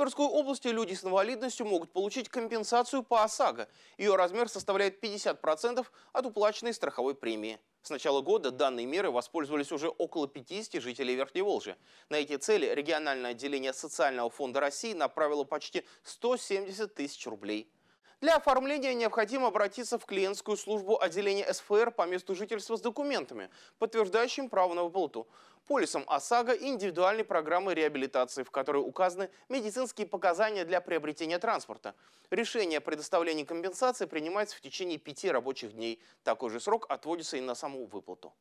Тверской области люди с инвалидностью могут получить компенсацию по ОСАГО. Ее размер составляет 50% от уплаченной страховой премии. С начала года данные меры воспользовались уже около 50 жителей Верхней Волжи. На эти цели региональное отделение Социального фонда России направило почти 170 тысяч рублей. Для оформления необходимо обратиться в клиентскую службу отделения СФР по месту жительства с документами, подтверждающим право на выплату, полисом ОСАГО и индивидуальной программой реабилитации, в которой указаны медицинские показания для приобретения транспорта. Решение о предоставлении компенсации принимается в течение пяти рабочих дней. Такой же срок отводится и на саму выплату.